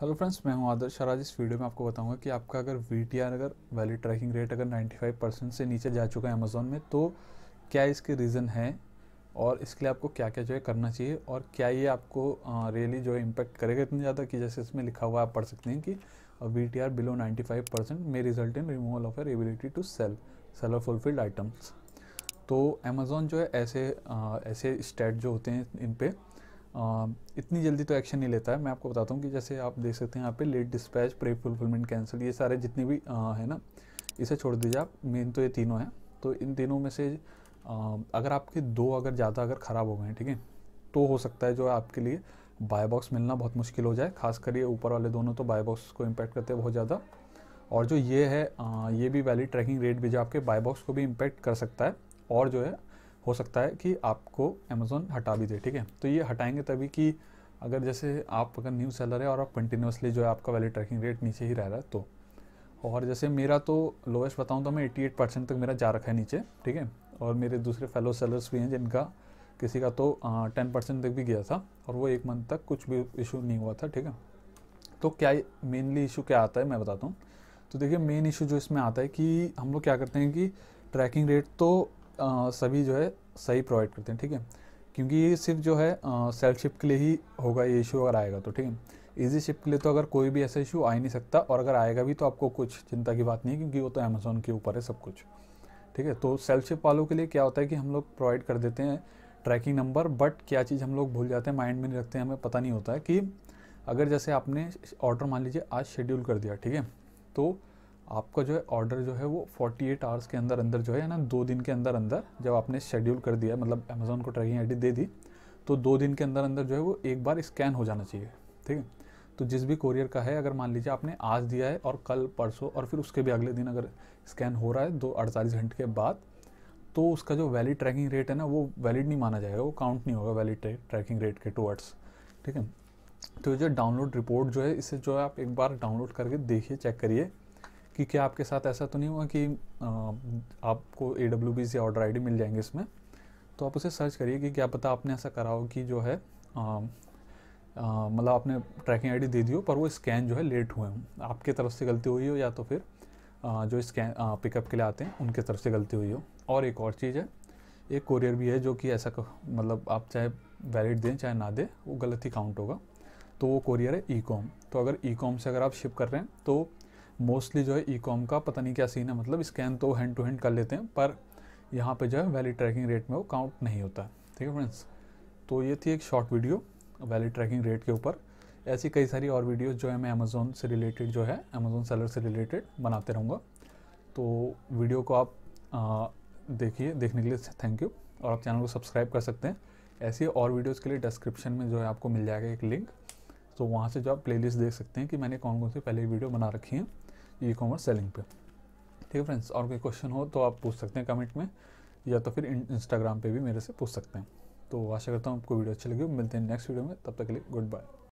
hello friends मैं हूं आदर्श शराज आज इस वीडियो में आपको बताऊंगा कि आपका अगर वी अगर वैलिड ट्रैकिंग रेट अगर 95 परसेंट से नीचे जा चुका है अमेज़ोन में तो क्या इसके रीज़न है और इसके लिए आपको क्या क्या जो है करना चाहिए और क्या ये आपको रियली जो है इम्पैक्ट करेगा इतना ज़्यादा कि जैसे इसमें लिखा हुआ आप पढ़ सकते हैं कि V T R below ninety five percent may result in removal of your ability to sell seller fulfilled items तो अमेज़ोन जो है ऐसे आ, ऐसे स्टेट जो होते हैं इन पर Um, इतनी जल्दी तो एक्शन नहीं लेता है मैं आपको बताता हूँ कि जैसे आप देख सकते हैं यहाँ पे late dispatch pre fulfilment cancel ये सारे जितने भी आ, uh, है ना इसे छोड़ दीजिए आप मेन तो ये तीनों हैं तो इन तीनों में से आ, um, अगर आपके दो अगर ज़्यादा अगर ख़राब हो गए ठीक है तो हो सकता है जो आपके लिए बाय बॉक्स मिलना बहुत मुश्किल हो जाए खास ये ऊपर वाले दोनों तो बाय बॉक्स को इम्पैक्ट करते हैं बहुत ज़्यादा और जो ये है आ, uh, ये भी वैलिड ट्रैकिंग रेट भी जो आपके बाय बॉक्स को भी इम्पैक्ट कर सकता है और जो है हो सकता है कि आपको अमेज़ोन हटा भी दे ठीक है तो ये हटाएंगे तभी कि अगर जैसे आप अगर न्यू सेलर है और आप कंटिन्यूसली जो है आपका वैलिड ट्रैकिंग रेट नीचे ही रह रहा है तो और जैसे मेरा तो लोएस्ट बताऊँ तो मैं 88 परसेंट तक मेरा जा रखा है नीचे ठीक है और मेरे दूसरे फेलो सेलर्स भी हैं जिनका किसी का तो टेन परसेंट तक भी गया था और वो एक मंथ तक कुछ भी इशू नहीं हुआ था ठीक है तो क्या मेनली इशू क्या आता है मैं बताता हूँ तो देखिए मेन इशू जो इसमें आता है कि हम लोग क्या करते हैं कि ट्रैकिंग रेट तो सभी जो है सही प्रोवाइड करते हैं ठीक है क्योंकि ये सिर्फ जो है सेल्फ शिप के लिए ही होगा ये इशू अगर आएगा तो ठीक है ईजी शिप के लिए तो अगर कोई भी ऐसा इशू आ ही नहीं सकता और अगर आएगा भी तो आपको कुछ चिंता की बात नहीं है क्योंकि वो तो अमेज़ोन के ऊपर है सब कुछ ठीक है तो सेल्फ शिप वालों के लिए क्या होता है कि हम लोग प्रोवाइड कर देते हैं ट्रैकिंग नंबर बट क्या चीज़ हम लोग भूल जाते हैं माइंड में नहीं रखते हैं हमें पता नहीं होता है कि अगर जैसे आपने ऑर्डर मान लीजिए आज शेड्यूल कर दिया ठीक है तो आपका जो है ऑर्डर जो है वो 48 आवर्स के अंदर अंदर जो है ना दो दिन के अंदर अंदर जब आपने शेड्यूल कर दिया मतलब अमेज़ोन को ट्रैकिंग आईडी दे दी तो दो दिन के अंदर अंदर जो है वो एक बार स्कैन हो जाना चाहिए ठीक है तो जिस भी कोरियर का है अगर मान लीजिए आपने आज दिया है और कल परसों और फिर उसके भी अगले दिन अगर स्कैन हो रहा है दो अड़तालीस घंटे के बाद तो उसका जो वैलिड ट्रैकिंग रेट है ना वो वैलिड नहीं माना जाएगा वो काउंट नहीं होगा वैलिड ट्रैकिंग रेट के टूवर्ड्स ठीक है तो जो डाउनलोड रिपोर्ट जो है इसे जो है आप एक बार डाउनलोड करके देखिए चेक करिए कि क्या आपके साथ ऐसा तो नहीं हुआ कि आपको ए डब्ल्यू बी से ऑर्डर आई डी मिल जाएंगे इसमें तो आप उसे सर्च करिए कि क्या पता आपने ऐसा करा हो कि जो है मतलब आपने ट्रैकिंग आईडी दे दी हो पर वो स्कैन जो है लेट हुए हों आपके तरफ से गलती हुई हो या तो फिर आ, जो स्कैन पिकअप के लिए आते हैं उनके तरफ से गलती हुई हो और एक और चीज़ है एक कोरियर भी है जो कि ऐसा मतलब आप चाहे वैलिड दें चाहे ना दें वो गलत ही काउंट होगा तो वो कोरियर है ई e कॉम तो अगर ई e कॉम से अगर आप शिप कर रहे हैं तो मोस्टली जो है ई कॉम का पता नहीं क्या सीन है मतलब स्कैन तो हैंड टू हैंड कर लेते हैं पर यहाँ पे जो है वैलिड ट्रैकिंग रेट में वो काउंट नहीं होता है ठीक है फ्रेंड्स तो ये थी एक short video valid tracking rate के ऊपर ऐसी कई सारी और वीडियोज़ जो है मैं अमेज़ोन से रिलेटेड जो है अमेज़ोन सेलर से रिलेटेड बनाते रहूँगा तो वीडियो को आप देखिए देखने के लिए थैंक यू और आप चैनल को सब्सक्राइब कर सकते हैं ऐसी और वीडियोज़ के लिए डिस्क्रिप्शन में जो है आपको मिल जाएगा एक लिंक तो वहाँ से जो आप प्लेलिस्ट देख सकते हैं कि मैंने कौन कौन से पहले वीडियो बना रखी हैं ई कॉमर्स सेलिंग पे ठीक है फ्रेंड्स और कोई क्वेश्चन हो तो आप पूछ सकते हैं कमेंट में या तो फिर इंस्टाग्राम पे भी मेरे से पूछ सकते हैं तो आशा करता हूँ आपको वीडियो अच्छी लगी मिलते हैं नेक्स्ट वीडियो में तब तक के लिए गुड बाय